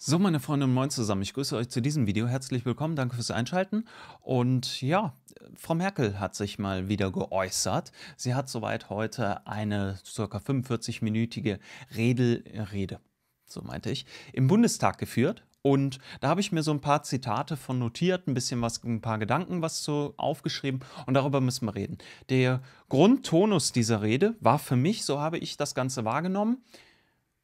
So, meine Freunde und Moin zusammen, ich grüße euch zu diesem Video. Herzlich willkommen, danke fürs Einschalten. Und ja, Frau Merkel hat sich mal wieder geäußert. Sie hat soweit heute eine circa 45-minütige Rede, äh, Rede, so meinte ich, im Bundestag geführt. Und da habe ich mir so ein paar Zitate von notiert, ein bisschen was, ein paar Gedanken was so aufgeschrieben und darüber müssen wir reden. Der Grundtonus dieser Rede war für mich, so habe ich das Ganze wahrgenommen,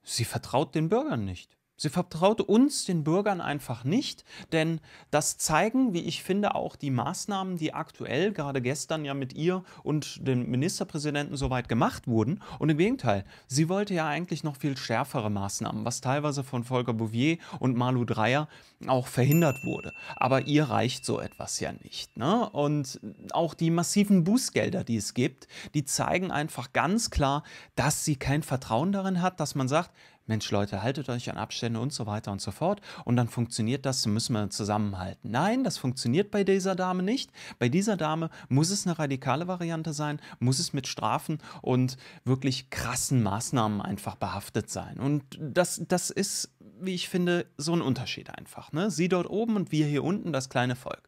sie vertraut den Bürgern nicht. Sie vertraute uns, den Bürgern, einfach nicht, denn das zeigen, wie ich finde, auch die Maßnahmen, die aktuell gerade gestern ja mit ihr und dem Ministerpräsidenten soweit gemacht wurden. Und im Gegenteil, sie wollte ja eigentlich noch viel schärfere Maßnahmen, was teilweise von Volker Bouvier und Malu Dreyer auch verhindert wurde. Aber ihr reicht so etwas ja nicht. Ne? Und auch die massiven Bußgelder, die es gibt, die zeigen einfach ganz klar, dass sie kein Vertrauen darin hat, dass man sagt, Mensch Leute, haltet euch an Abstände und so weiter und so fort und dann funktioniert das, müssen wir zusammenhalten. Nein, das funktioniert bei dieser Dame nicht. Bei dieser Dame muss es eine radikale Variante sein, muss es mit Strafen und wirklich krassen Maßnahmen einfach behaftet sein. Und das, das ist, wie ich finde, so ein Unterschied einfach. Ne? Sie dort oben und wir hier unten, das kleine Volk.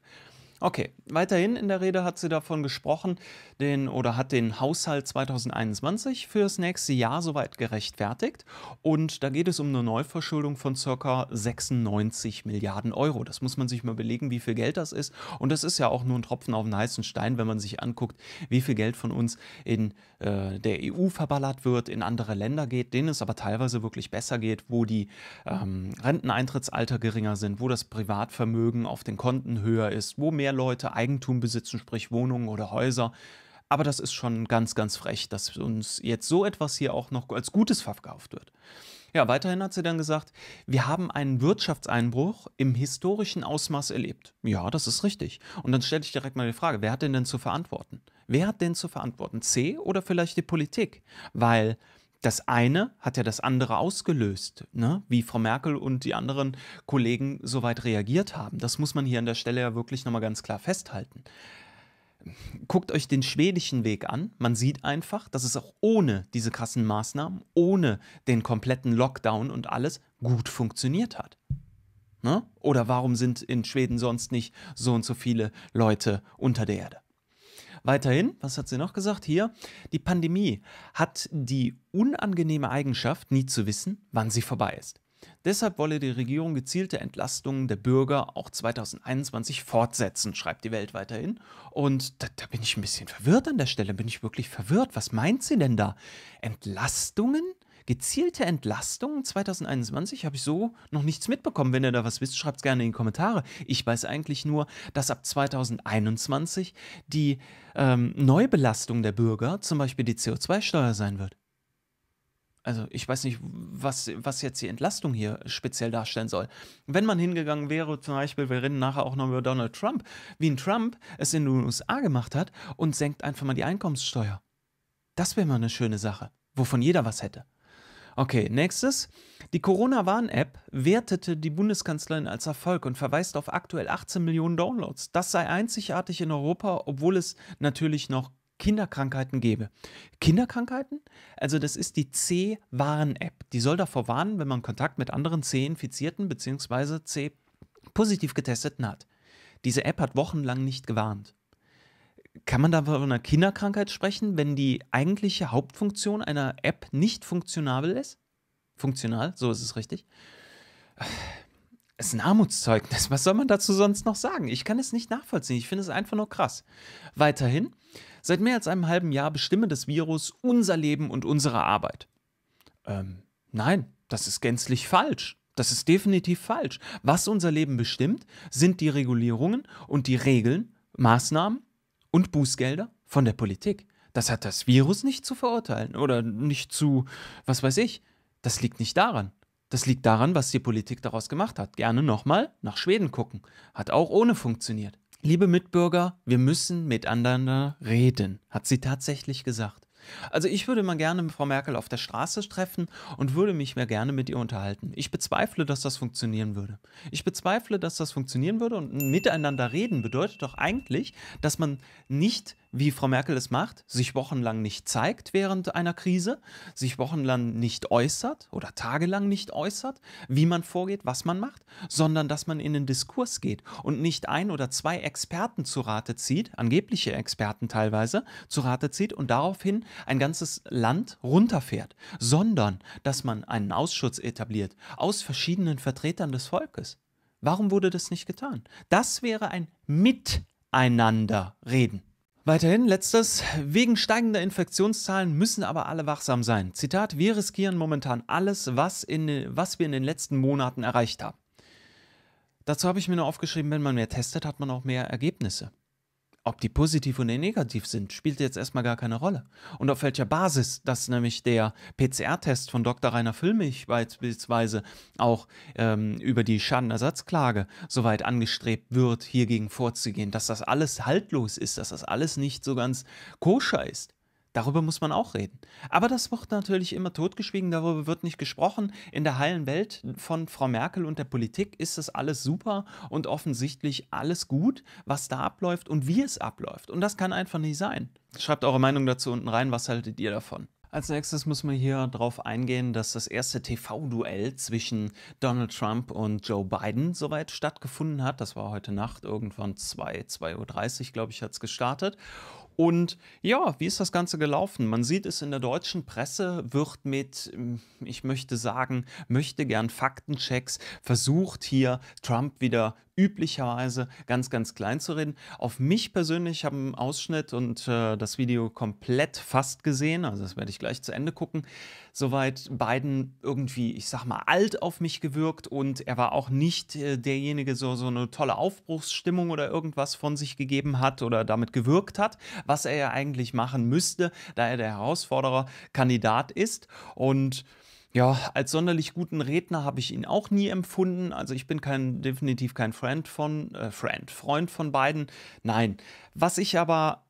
Okay, weiterhin in der Rede hat sie davon gesprochen, den oder hat den Haushalt 2021 fürs nächste Jahr soweit gerechtfertigt und da geht es um eine Neuverschuldung von ca. 96 Milliarden Euro. Das muss man sich mal belegen, wie viel Geld das ist und das ist ja auch nur ein Tropfen auf den heißen Stein, wenn man sich anguckt, wie viel Geld von uns in äh, der EU verballert wird, in andere Länder geht, denen es aber teilweise wirklich besser geht, wo die ähm, Renteneintrittsalter geringer sind, wo das Privatvermögen auf den Konten höher ist, wo mehr mehr Leute Eigentum besitzen, sprich Wohnungen oder Häuser. Aber das ist schon ganz, ganz frech, dass uns jetzt so etwas hier auch noch als Gutes verkauft wird. Ja, weiterhin hat sie dann gesagt, wir haben einen Wirtschaftseinbruch im historischen Ausmaß erlebt. Ja, das ist richtig. Und dann stelle ich direkt mal die Frage, wer hat denn denn zu verantworten? Wer hat denn zu verantworten? C oder vielleicht die Politik? Weil das eine hat ja das andere ausgelöst, ne? wie Frau Merkel und die anderen Kollegen soweit reagiert haben. Das muss man hier an der Stelle ja wirklich nochmal ganz klar festhalten. Guckt euch den schwedischen Weg an. Man sieht einfach, dass es auch ohne diese krassen Maßnahmen, ohne den kompletten Lockdown und alles gut funktioniert hat. Ne? Oder warum sind in Schweden sonst nicht so und so viele Leute unter der Erde? Weiterhin, was hat sie noch gesagt? Hier, die Pandemie hat die unangenehme Eigenschaft, nie zu wissen, wann sie vorbei ist. Deshalb wolle die Regierung gezielte Entlastungen der Bürger auch 2021 fortsetzen, schreibt die Welt weiterhin. Und da, da, bin ich ein bisschen verwirrt an der Stelle, bin ich wirklich verwirrt. Was meint sie denn da? Entlastungen? gezielte Entlastung 2021 habe ich so noch nichts mitbekommen. Wenn ihr da was wisst, schreibt es gerne in die Kommentare. Ich weiß eigentlich nur, dass ab 2021 die ähm, Neubelastung der Bürger zum Beispiel die CO2-Steuer sein wird. Also ich weiß nicht, was, was jetzt die Entlastung hier speziell darstellen soll. Wenn man hingegangen wäre, zum Beispiel, wir reden nachher auch noch über Donald Trump, wie ein Trump es in den USA gemacht hat und senkt einfach mal die Einkommenssteuer. Das wäre mal eine schöne Sache, wovon jeder was hätte. Okay, nächstes. Die Corona-Warn-App wertete die Bundeskanzlerin als Erfolg und verweist auf aktuell 18 Millionen Downloads. Das sei einzigartig in Europa, obwohl es natürlich noch Kinderkrankheiten gäbe. Kinderkrankheiten? Also das ist die C-Warn-App. Die soll davor warnen, wenn man Kontakt mit anderen C-Infizierten bzw. C-positiv getesteten hat. Diese App hat wochenlang nicht gewarnt. Kann man da von einer Kinderkrankheit sprechen, wenn die eigentliche Hauptfunktion einer App nicht funktionabel ist? Funktional, so ist es richtig. Es ist ein Armutszeugnis. Was soll man dazu sonst noch sagen? Ich kann es nicht nachvollziehen. Ich finde es einfach nur krass. Weiterhin, seit mehr als einem halben Jahr bestimme das Virus unser Leben und unsere Arbeit. Ähm, nein, das ist gänzlich falsch. Das ist definitiv falsch. Was unser Leben bestimmt, sind die Regulierungen und die Regeln, Maßnahmen und Bußgelder von der Politik. Das hat das Virus nicht zu verurteilen oder nicht zu, was weiß ich. Das liegt nicht daran. Das liegt daran, was die Politik daraus gemacht hat. Gerne nochmal nach Schweden gucken. Hat auch ohne funktioniert. Liebe Mitbürger, wir müssen miteinander reden, hat sie tatsächlich gesagt. Also ich würde mal gerne Frau Merkel auf der Straße treffen und würde mich mehr gerne mit ihr unterhalten. Ich bezweifle, dass das funktionieren würde. Ich bezweifle, dass das funktionieren würde und miteinander reden bedeutet doch eigentlich, dass man nicht wie Frau Merkel es macht, sich wochenlang nicht zeigt während einer Krise, sich wochenlang nicht äußert oder tagelang nicht äußert, wie man vorgeht, was man macht, sondern dass man in den Diskurs geht und nicht ein oder zwei Experten zu Rate zieht, angebliche Experten teilweise, zu Rate zieht und daraufhin ein ganzes Land runterfährt, sondern dass man einen Ausschuss etabliert aus verschiedenen Vertretern des Volkes. Warum wurde das nicht getan? Das wäre ein Miteinander reden. Weiterhin letztes, wegen steigender Infektionszahlen müssen aber alle wachsam sein. Zitat, wir riskieren momentan alles, was, in, was wir in den letzten Monaten erreicht haben. Dazu habe ich mir nur aufgeschrieben, wenn man mehr testet, hat man auch mehr Ergebnisse ob die positiv oder negativ sind, spielt jetzt erstmal gar keine Rolle. Und auf welcher Basis, dass nämlich der PCR-Test von Dr. Rainer Füllmich beispielsweise auch ähm, über die Schadenersatzklage soweit angestrebt wird, hiergegen vorzugehen, dass das alles haltlos ist, dass das alles nicht so ganz koscher ist, Darüber muss man auch reden. Aber das wird natürlich immer totgeschwiegen, darüber wird nicht gesprochen. In der heilen Welt von Frau Merkel und der Politik ist das alles super und offensichtlich alles gut, was da abläuft und wie es abläuft. Und das kann einfach nicht sein. Schreibt eure Meinung dazu unten rein, was haltet ihr davon? Als nächstes muss man hier darauf eingehen, dass das erste TV-Duell zwischen Donald Trump und Joe Biden soweit stattgefunden hat. Das war heute Nacht, irgendwann 2, 2.30 Uhr, glaube ich, hat es gestartet. Und ja, wie ist das Ganze gelaufen? Man sieht es in der deutschen Presse, wird mit, ich möchte sagen, möchte gern Faktenchecks, versucht hier Trump wieder üblicherweise ganz, ganz klein zu reden. Auf mich persönlich haben einen Ausschnitt und äh, das Video komplett fast gesehen, also das werde ich gleich zu Ende gucken. Soweit Biden irgendwie, ich sag mal, alt auf mich gewirkt und er war auch nicht äh, derjenige, so, so eine tolle Aufbruchsstimmung oder irgendwas von sich gegeben hat oder damit gewirkt hat, was er ja eigentlich machen müsste, da er der Herausforderer Kandidat ist und ja, als sonderlich guten Redner habe ich ihn auch nie empfunden. Also ich bin kein, definitiv kein Friend von, äh, Friend, Freund von beiden. Nein. Was ich aber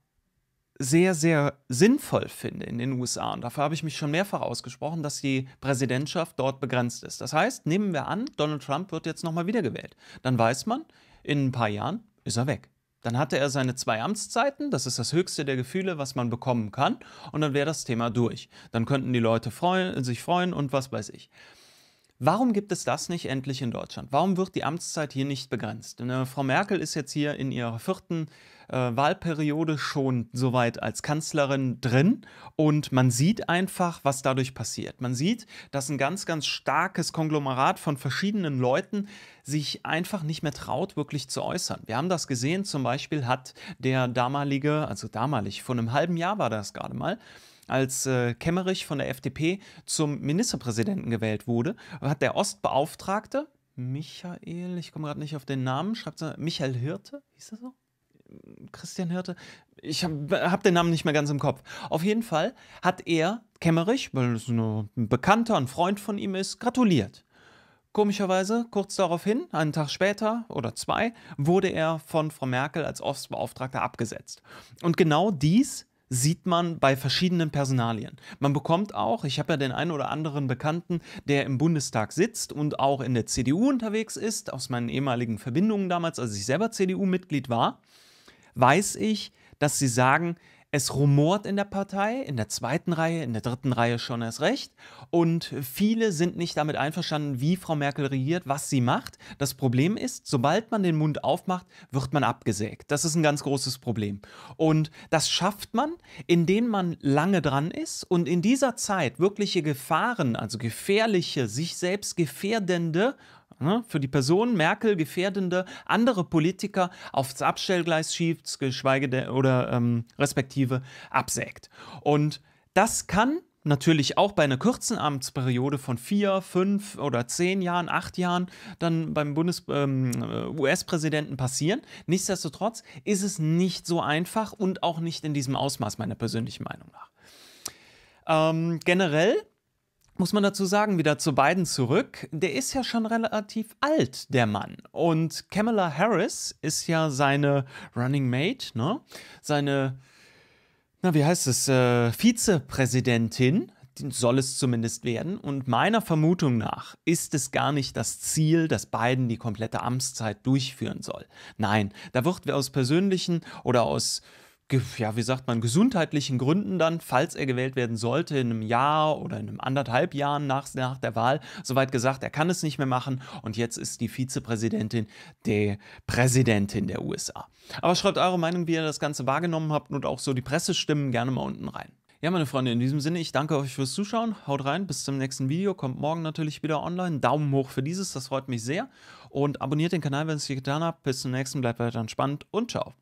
sehr, sehr sinnvoll finde in den USA, und dafür habe ich mich schon mehrfach ausgesprochen, dass die Präsidentschaft dort begrenzt ist. Das heißt, nehmen wir an, Donald Trump wird jetzt nochmal wiedergewählt. Dann weiß man, in ein paar Jahren ist er weg. Dann hatte er seine zwei Amtszeiten, das ist das höchste der Gefühle, was man bekommen kann, und dann wäre das Thema durch. Dann könnten die Leute freuen, sich freuen und was weiß ich. Warum gibt es das nicht endlich in Deutschland? Warum wird die Amtszeit hier nicht begrenzt? Denn, äh, Frau Merkel ist jetzt hier in ihrer vierten äh, Wahlperiode schon soweit als Kanzlerin drin und man sieht einfach, was dadurch passiert. Man sieht, dass ein ganz, ganz starkes Konglomerat von verschiedenen Leuten sich einfach nicht mehr traut, wirklich zu äußern. Wir haben das gesehen, zum Beispiel hat der damalige, also damalig, vor einem halben Jahr war das gerade mal, als äh, Kemmerich von der FDP zum Ministerpräsidenten gewählt wurde, hat der Ostbeauftragte Michael, ich komme gerade nicht auf den Namen, schreibt Michael Hirte, hieß das so? Christian Hirte, ich habe hab den Namen nicht mehr ganz im Kopf. Auf jeden Fall hat er Kemmerich, weil es ein Bekannter, ein Freund von ihm ist, gratuliert. Komischerweise, kurz daraufhin, einen Tag später oder zwei, wurde er von Frau Merkel als Ostbeauftragter abgesetzt. Und genau dies sieht man bei verschiedenen Personalien. Man bekommt auch, ich habe ja den einen oder anderen Bekannten, der im Bundestag sitzt und auch in der CDU unterwegs ist, aus meinen ehemaligen Verbindungen damals, als ich selber CDU-Mitglied war, weiß ich, dass sie sagen, es rumort in der Partei, in der zweiten Reihe, in der dritten Reihe schon erst recht. Und viele sind nicht damit einverstanden, wie Frau Merkel regiert, was sie macht. Das Problem ist, sobald man den Mund aufmacht, wird man abgesägt. Das ist ein ganz großes Problem. Und das schafft man, indem man lange dran ist und in dieser Zeit wirkliche Gefahren, also gefährliche, sich selbst gefährdende Ne? Für die Person Merkel gefährdende andere Politiker aufs Abstellgleis schiebt, geschweige denn oder ähm, respektive absägt. Und das kann natürlich auch bei einer kurzen Amtsperiode von vier, fünf oder zehn Jahren, acht Jahren dann beim Bundes ähm, äh, US-Präsidenten passieren. Nichtsdestotrotz ist es nicht so einfach und auch nicht in diesem Ausmaß, meiner persönlichen Meinung nach. Ähm, generell muss man dazu sagen, wieder zu Biden zurück. Der ist ja schon relativ alt, der Mann. Und Kamala Harris ist ja seine Running Mate, ne? Seine, na, wie heißt es, äh, Vizepräsidentin soll es zumindest werden. Und meiner Vermutung nach ist es gar nicht das Ziel, dass Biden die komplette Amtszeit durchführen soll. Nein, da wird aus persönlichen oder aus äh, ja, wie sagt man, gesundheitlichen Gründen dann, falls er gewählt werden sollte, in einem Jahr oder in einem anderthalb Jahren nach, nach der Wahl, soweit gesagt, er kann es nicht mehr machen und jetzt ist die Vizepräsidentin die Präsidentin der USA. Aber schreibt eure Meinung, wie ihr das Ganze wahrgenommen habt und auch so die Pressestimmen gerne mal unten rein. Ja, meine Freunde, in diesem Sinne, ich danke euch fürs Zuschauen. Haut rein, bis zum nächsten Video. Kommt morgen natürlich wieder online. Daumen hoch für dieses, das freut mich sehr. Und abonniert den Kanal, wenn es hier getan habt. Bis zum nächsten, bleibt weiter entspannt und ciao.